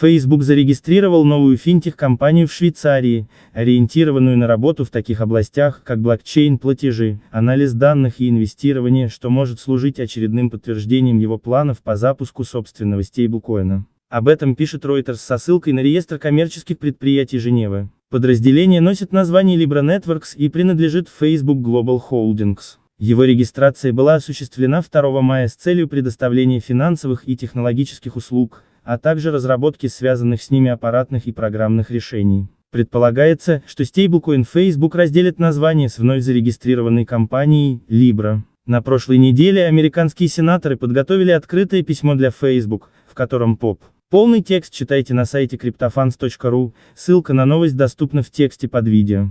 Facebook зарегистрировал новую финтех-компанию в Швейцарии, ориентированную на работу в таких областях, как блокчейн, платежи, анализ данных и инвестирование, что может служить очередным подтверждением его планов по запуску собственного стейблкоина. Об этом пишет Reuters со ссылкой на реестр коммерческих предприятий Женевы. Подразделение носит название Libra Networks и принадлежит Facebook Global Holdings. Его регистрация была осуществлена 2 мая с целью предоставления финансовых и технологических услуг, а также разработки связанных с ними аппаратных и программных решений. Предполагается, что стейблкоин Facebook разделит название с вновь зарегистрированной компанией Libra. На прошлой неделе американские сенаторы подготовили открытое письмо для Facebook, в котором ПОП. Полный текст читайте на сайте cryptofans.ru, ссылка на новость доступна в тексте под видео.